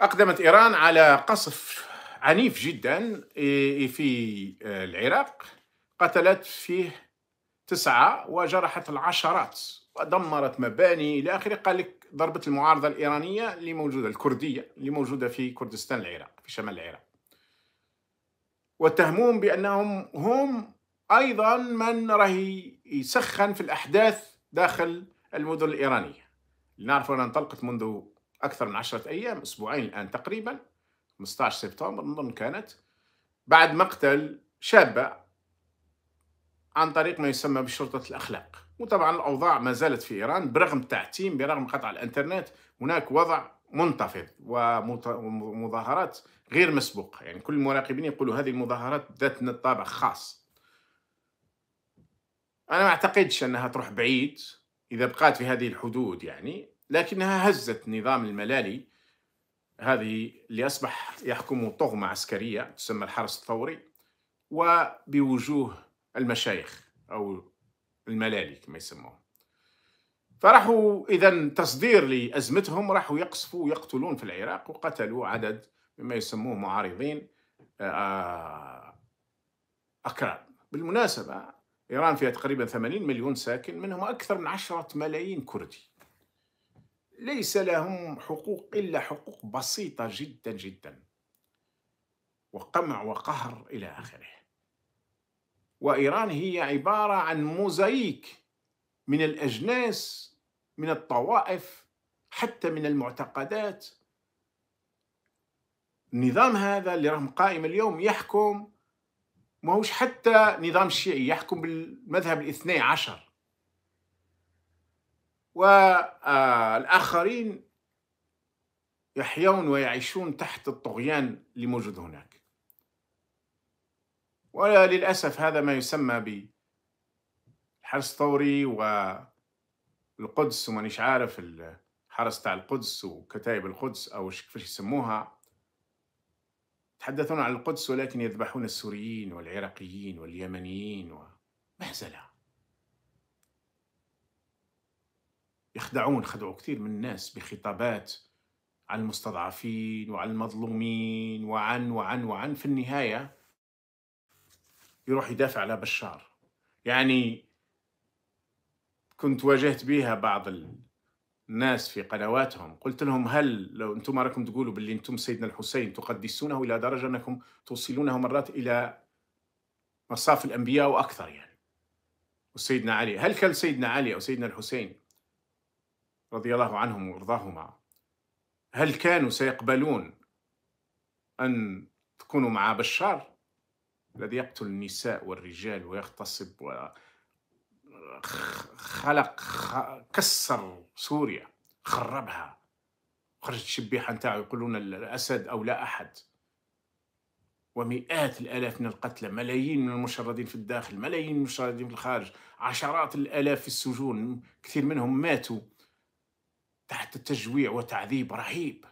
أقدمت إيران على قصف عنيف جدا في آه، العراق قتلت فيه تسعة وجرحت العشرات ودمرت مباني إلى آخره قال لك ضربة المعارضة الإيرانية اللي موجودة الكردية اللي موجودة في كردستان العراق في شمال العراق واتهموهم بأنهم هم أيضا من راهي يسخن في الأحداث داخل المدن الإيرانية نعرف أن أنها انطلقت منذ أكثر من عشرة أيام أسبوعين الآن تقريبا 15 سبتمبر نظن كانت بعد مقتل شابة عن طريق ما يسمى بشرطة الأخلاق وطبعا الأوضاع ما زالت في إيران برغم التعتيم برغم قطع الإنترنت هناك وضع منتفض ومظاهرات غير مسبوقة يعني كل المراقبين يقولوا هذه المظاهرات ذات طابع خاص أنا ما أعتقدش أنها تروح بعيد إذا بقات في هذه الحدود يعني لكنها هزت نظام الملالي هذه اللي أصبح يحكم طغمة عسكرية تسمى الحرس الثوري وبوجوه المشايخ أو الملالي كما يسموهم فراحوا إذا تصدير لأزمتهم راحوا يقصفوا ويقتلون في العراق وقتلوا عدد مما يسموه معارضين آه، أكراد بالمناسبة إيران فيها تقريبا 80 مليون ساكن منهم أكثر من 10 ملايين كردي ليس لهم حقوق إلا حقوق بسيطة جدا جدا وقمع وقهر إلى آخره وإيران هي عبارة عن موزايك من الأجناس من الطوائف حتى من المعتقدات النظام هذا اللي راهم قائم اليوم يحكم ماهوش حتى نظام شيعي يحكم بالمذهب الاثني عشر والآخرين يحيون ويعيشون تحت الطغيان اللي موجود هناك وللأسف هذا ما يسمى بالحرس الثوري والقدس ومانيش عارف الحرس تاع القدس وكتائب القدس أو كيفاش يسموها يتحدثون عن القدس ولكن يذبحون السوريين والعراقيين واليمنيين ومهزله يخدعون خدعوا كثير من الناس بخطابات عن المستضعفين وعن المظلومين وعن وعن وعن في النهاية يروح يدافع على بشار يعني كنت واجهت بها بعض الناس في قنواتهم قلت لهم هل لو أنتم راكم تقولوا باللي أنتم سيدنا الحسين تقدسونه إلى درجة أنكم توصلونه مرات إلى مصاف الأنبياء وأكثر يعني وسيدنا علي هل كان سيدنا علي أو سيدنا الحسين رضي الله عنهم وارضاهما هل كانوا سيقبلون أن تكونوا مع بشار الذي يقتل النساء والرجال ويغتصب وخلق كسر سوريا خربها خرجت الشبيحة نتاعو يقولون الأسد أو لا أحد ومئات الآلاف من القتلى ملايين من المشردين في الداخل ملايين من المشردين في الخارج عشرات الآلاف في السجون كثير منهم ماتوا تحت تجويع وتعذيب رهيب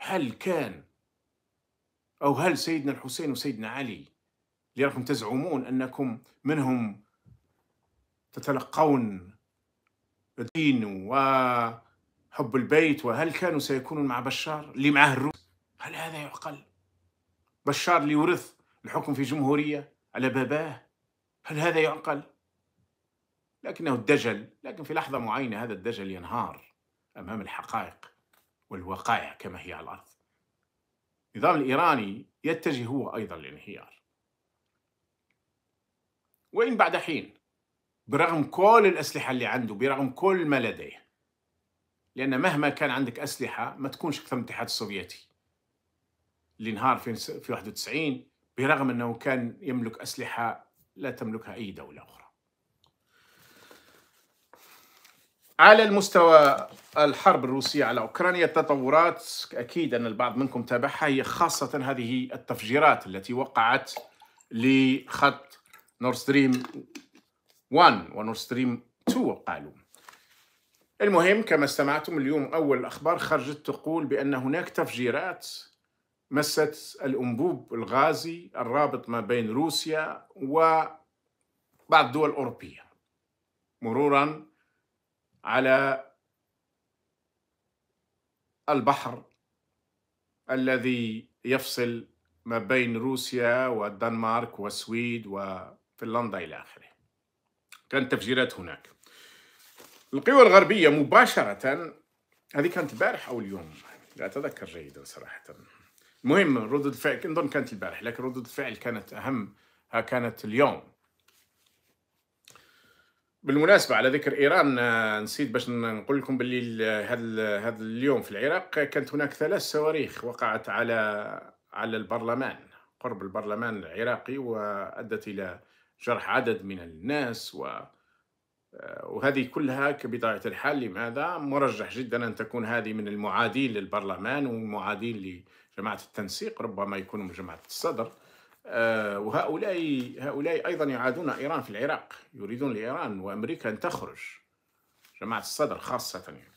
هل كان أو هل سيدنا الحسين وسيدنا علي لأنكم تزعمون أنكم منهم تتلقون الدين وحب البيت وهل كانوا سيكونون مع بشار اللي معه الروس هل هذا يعقل بشار اللي ورث الحكم في جمهورية على باباه هل هذا يعقل لكنه الدجل لكن في لحظة معينة هذا الدجل ينهار أمام الحقائق والوقائع كما هي على الأرض النظام الإيراني يتجه هو أيضا للانهيار وإن بعد حين برغم كل الأسلحة اللي عنده برغم كل ما لديه لأن مهما كان عندك أسلحة ما تكونش أكثر من الاتحاد السوفيتي اللي انهار في 91 برغم أنه كان يملك أسلحة لا تملكها أي دولة أخرى على المستوى الحرب الروسية على أوكرانيا التطورات أكيد أن البعض منكم تابعها هي خاصة هذه التفجيرات التي وقعت لخط نورستريم 1 ونورستريم 2 قالوا المهم كما استمعتم اليوم أول الأخبار خرجت تقول بأن هناك تفجيرات مست الأنبوب الغازي الرابط ما بين روسيا وبعض الدول الأوروبية مرورا على البحر الذي يفصل ما بين روسيا والدنمارك والسويد وفنلندا إلى آخره كانت تفجيرات هناك القوى الغربية مباشرة هذه كانت البارح أو اليوم لا أتذكر جيدا صراحة المهم ردود الفعل نظن كانت البارح لكن ردود الفعل كانت أهم ها كانت اليوم بالمناسبه على ذكر ايران آه، نسيت باش نقول لكم باللي هذا اليوم في العراق كانت هناك ثلاث صواريخ وقعت على على البرلمان قرب البرلمان العراقي وادت الى جرح عدد من الناس و آه، وهذه كلها كبطبيعه الحال لماذا مرجح جدا ان تكون هذه من المعادين للبرلمان والمعادين لجماعه التنسيق ربما يكونوا من جماعه الصدر آه، وهؤلاء هؤلاء أيضا يعادون إيران في العراق يريدون لإيران وأمريكا أن تخرج جماعة الصدر خاصة يعني.